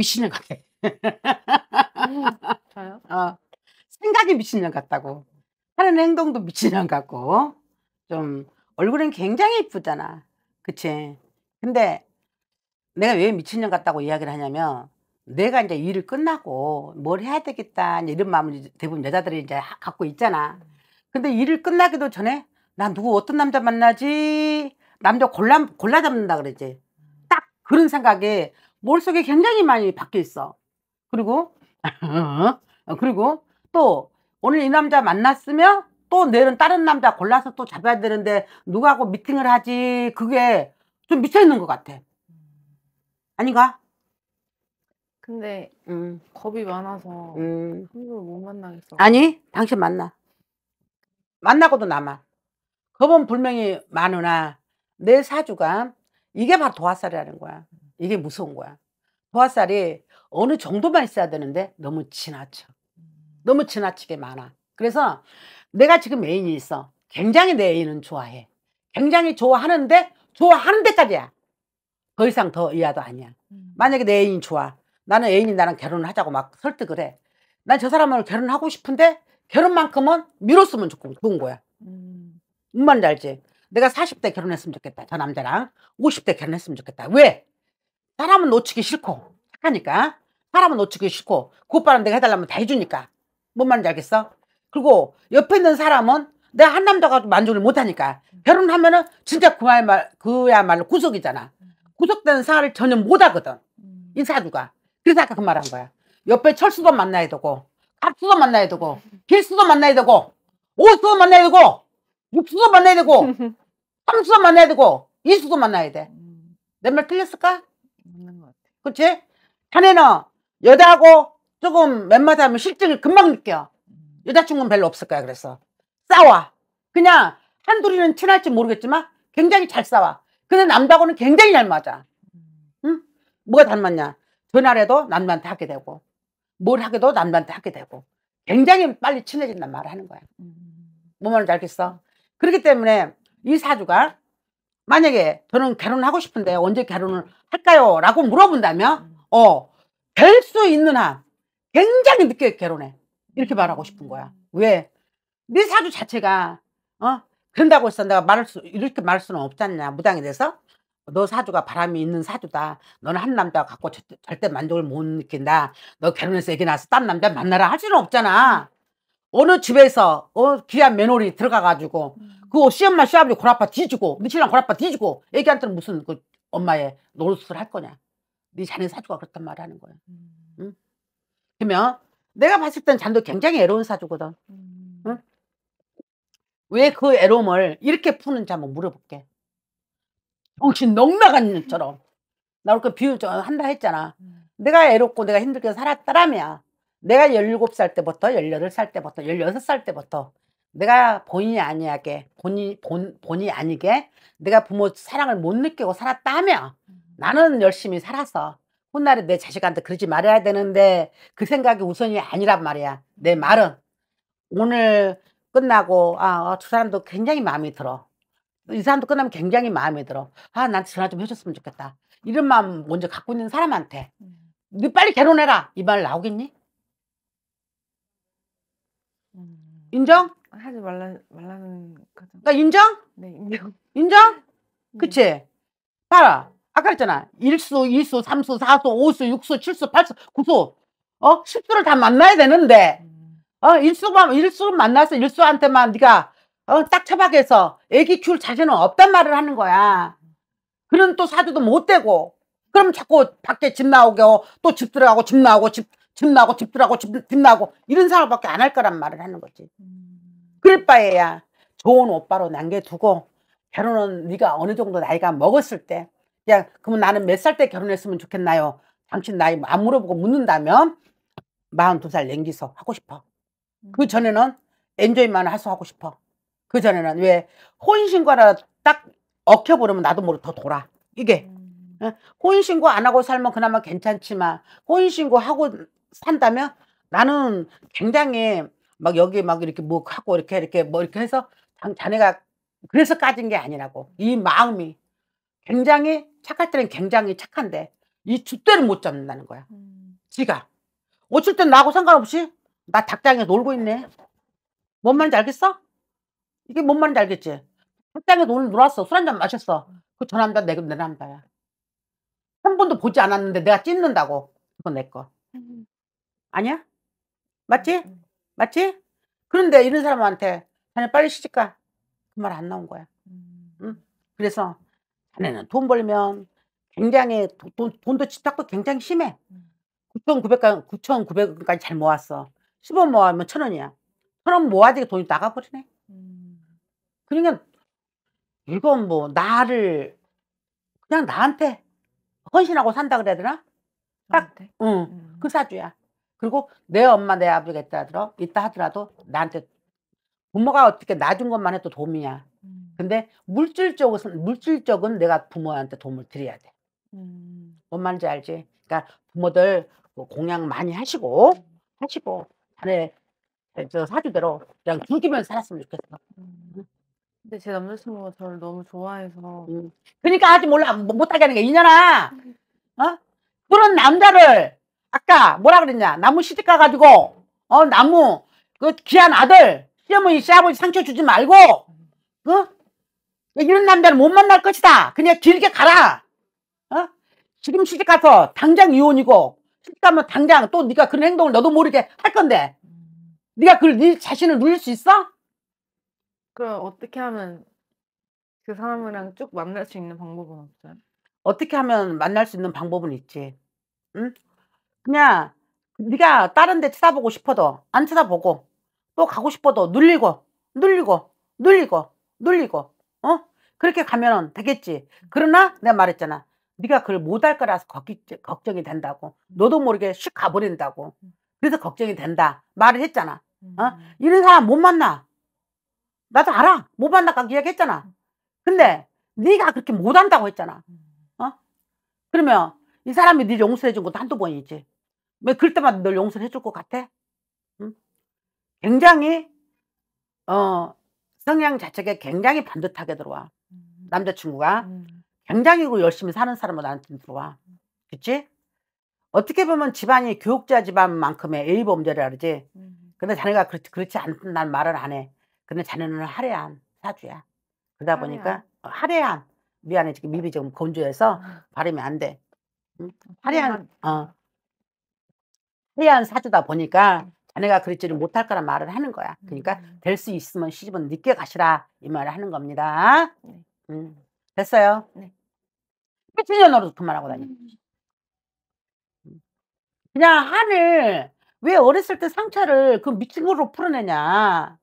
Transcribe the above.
미친년 같아. 저요? 어, 생각이 미친년 같다고. 하는 행동도 미친년 같고. 좀, 얼굴은 굉장히 이쁘잖아. 그치? 근데 내가 왜 미친년 같다고 이야기를 하냐면, 내가 이제 일을 끝나고 뭘 해야 되겠다. 이런 마음을 대부분 여자들이 이제 갖고 있잖아. 근데 일을 끝나기도 전에, 나 누구 어떤 남자 만나지? 남자 골라, 골라 잡는다 그러지. 딱 그런 생각에 머속에 굉장히 많이 박혀 있어. 그리고 그리고 또 오늘 이 남자 만났으며 또 내일은 다른 남자 골라서 또 잡아야 되는데 누구하고 미팅을 하지 그게 좀 미쳐 있는 것 같아. 아닌가? 근데 음. 겁이 많아서 음. 함부로 만나겠어. 아니 당신 만나. 만나고도 남아. 겁은 분명히 많으나 내 사주가 이게 바로 도화살이라는 거야. 이게 무서운 거야. 도화살이 어느 정도만 있어야 되는데 너무 지나쳐. 음. 너무 지나치게 많아. 그래서 내가 지금 애인이 있어. 굉장히 내 애인은 좋아해. 굉장히 좋아하는데 좋아하는 데까지야. 더 이상 더 이하도 아니야. 음. 만약에 내 애인이 좋아. 나는 애인이 나랑 결혼을 하자고 막 설득을 해. 난 저 사람하고 결혼하고 싶은데 결혼만큼은 미뤘으면 좋은 좋 거야. 음. 뭔 말인지 알지? 내가 40대 결혼했으면 좋겠다. 저 남자랑 50대 결혼했으면 좋겠다. 왜? 사람은 놓치기 싫고 착하니까 사람은 놓치기 싫고 그 오빠는 내가 해달라면 다 해주니까 뭔 말인지 알겠어? 그리고 옆에 있는 사람은 내가 한 남자 가 만족을 못하니까 결혼하면은 진짜 그야말, 그야말로 구속이잖아 구속되는 사활을 전혀 못하거든 인사주가 음. 그래서 아까 그 말 한 거야 옆에 철수도 만나야 되고 갑수도 만나야 되고 길수도 만나야 되고 오수도 만나야 되고 육수도 만나야 되고 삼수도 만나야 되고 인수도 만나야 돼내말 음. 틀렸을까? 맞는 것 같아. 그치? 자네는 여자하고 조금 웬만하면 실증을 금방 느껴. 음. 여자친구는 별로 없을 거야, 그래서. 싸워. 그냥 한둘이는 친할지 모르겠지만 굉장히 잘 싸워. 근데 남자하고는 굉장히 잘 맞아. 음. 응? 뭐가 닮았냐? 전화라도 남자한테 하게 되고, 뭘 하게도 남자한테 하게 되고, 굉장히 빨리 친해진단 말을 하는 거야. 음. 뭔 말인지 알겠어? 그렇기 때문에 이 사주가 만약에 저는 결혼하고 싶은데 언제 결혼을 할까요? 라고 물어본다면 어, 될 수 있는 한 굉장히 늦게 결혼해. 이렇게 말하고 싶은 거야. 왜? 네 사주 자체가 어? 그런다고 해서 내가 말할 수 이렇게 말할 수는 없잖냐 무당이 돼서 너 사주가 바람이 있는 사주다. 너는 한 남자 갖고 절대 만족을 못 느낀다. 너 결혼해서 애기 낳아서 딴 남자 만나라 할 수는 없잖아. 어느 집에서 어 귀한 며느리 들어가가지고 음. 그거 시엄마 시아버지 골아파 뒤지고 미친랑 네 골아파 뒤지고 애기한테는 무슨 그 엄마의 노릇을 할 거냐 네 자네 사주가 그렇단 말 하는 거야 음. 응? 그러면 내가 봤을 땐 잔도 굉장히 애로운 사주거든 음. 응? 왜 그 애로움을 이렇게 푸는지 한번 물어볼게 정신 넉나간 일처럼 나올 거 비유 한다 했잖아 음. 내가 애롭고 내가 힘들게 살았다라면 내가 17살 때부터 18살 때부터 16살 때부터 내가 본인이 아니게 본인 본 본이 아니게 내가 부모 사랑을 못 느끼고 살았다며 음. 나는 열심히 살아서 훗날에 내 자식한테 그러지 말아야 되는데 그 생각이 우선이 아니란 말이야. 내 음. 말은 오늘 끝나고 아두 어, 사람도 굉장히 마음이 들어. 이 사람도 끝나면 굉장히 마음에 들어. 아 나한테 전화 좀 해줬으면 좋겠다. 이런 마음 먼저 갖고 있는 사람한테 네 빨리 결혼해라 이 말 나오겠니? 인정? 하지 말라 말라는 거죠. 나 인정? 네 인정. 인정? 네. 그치? 봐라. 아까 그랬잖아. 1수, 2수, 3수, 4수, 5수, 6수, 7수, 8수, 9수. 어? 10수를 다 만나야 되는데. 음. 어? 1수만, 1수 만나서 1수한테만 네가 어, 딱 처박해서 애기 키울 자세는 없단 말을 하는 거야. 그는 또 사주도 못 되고. 그럼 자꾸 밖에 집 나오고 또 집 들어가고 집 나오고 집 집나고 집들하고 집, 집나고 이런 사람밖에안 할 거란 말을 하는 거지. 그럴 바에야 좋은 오빠로 남겨두고 결혼은 네가 어느 정도 나이가 먹었을 때 야, 그러면 나는 몇 살 때 결혼했으면 좋겠나요? 당신 나이 뭐 안 물어보고 묻는다면 42살 냉기서 하고 싶어. 그 전에는 엔조이만 하소하고 싶어. 그 전에는 왜 혼인신고라 딱 엉켜버리면 나도 모르게 더 돌아. 이게 음. 혼인신고 안 하고 살면 그나마 괜찮지만 혼인신고 하고 산다면 나는 굉장히 막 여기 막 이렇게 뭐 하고 이렇게 이렇게 뭐 이렇게 해서 자네가 그래서 까진 게 아니라고 이 마음이 굉장히 착할 때는 굉장히 착한데 이 줏대를 못 잡는다는 거야 음. 지가 어쩔 땐 나하고 상관없이 나 닭장에 놀고 있네 뭔 말인지 알겠어? 이게 뭔 말인지 알겠지? 닭장에 놀, 놀았어 술 한 잔 마셨어 그 저 남자 내, 내 남자야 한 번도 보지 않았는데 내가 찢는다고 그건 내거 음. 아니야? 맞지? 음. 맞지? 그런데 이런 사람한테 자네 빨리 시집가 그 말 안 나온 거야. 음. 응? 그래서 자네는 돈 벌면 굉장히 돈, 돈도 집착도 굉장히 심해. 9,900원, 음. 9,900원까지 잘 모았어. 10원 모아면천원이야천 원 모아야 돈이 나가버리네. 그러니까 이건 뭐 나를 그냥 나한테 헌신하고 산다 그래야 되나? 딱, 응, 음. 그 사주야. 그리고 내 엄마 내 아버지가 있다 하더라 있다 하더라도 나한테 부모가 어떻게 낮은 것만 해도 도움이야. 음. 근데 물질적은 물질적은 내가 부모한테 도움을 드려야 돼. 음. 뭔 말인지 알지? 그러니까 부모들 뭐 공양 많이 하시고 음. 하시고 네저 사주대로 그냥 죽이면 살았으면 좋겠어. 음. 근데 제 남자친구가 저를 너무 좋아해서. 음. 그러니까 아직 몰라 못하게 하는 게 이년아. 음. 어? 그런 남자를 아까 뭐라 그랬냐 나무 시집 가가지고 어 나무 그 귀한 아들 시어머니 시아버지 상처 주지 말고 어 이런 남자는 못 만날 것이다 그냥 길게 가라 어 지금 시집 가서 당장 이혼이고 시집 가면 당장 또 네가 그런 행동을 너도 모르게 할 건데 네가 그네 걸 자신을 누릴 수 있어? 그럼 어떻게 하면 그 사람이랑 쭉 만날 수 있는 방법은 없어요? 어떻게 하면 만날 수 있는 방법은 있지 응? 그냥 네가 다른 데찾아보고 싶어도 안찾아보고또 가고 싶어도 눌리고 눌리고 눌리고 눌리고 어 그렇게 가면 되겠지 그러나 내가 말했잖아 네가 그걸 못 할 거라서 걱정이 된다고 너도 모르게 슉 가버린다고 그래서 걱정이 된다 말을 했잖아 어 음. 이런 사람 못 만나 나도 알아 못 만나까지 이야기했잖아 근데 네가 그렇게 못한다고 했잖아 음. 어 그러면 이 사람이 네 용서해 준 것도 한두 번이지 왜 그럴 때마다 널 용서를 해줄 것 같아? 응? 굉장히 어 성향 자체가 굉장히 반듯하게 들어와 음. 남자친구가 음. 굉장히 그 열심히 사는 사람으로 나한테 들어와 음. 그치? 어떻게 보면 집안이 교육자 집안만큼의 A 범죄라 그러지 음. 근데 자네가 그렇지, 그렇지 않다는 말을 안해 근데 자네는 하례한 사주야 그러다 보니까 어, 하례한 미안해 지금 입이 지금 건조해서 발음이 안돼 응? 하례한 어. 어. 해안 사주다 보니까 네. 자네가 그랬지를 못할 거란 말을 하는 거야. 그러니까 음. 될수 있으면 시집은 늦게 가시라 이 말을 하는 겁니다. 네. 음, 됐어요. 네. 삐년으로 그만하고 다니. 음. 음. 그냥 한을 왜 어렸을 때 상처를 그 미친 걸로 풀어내냐.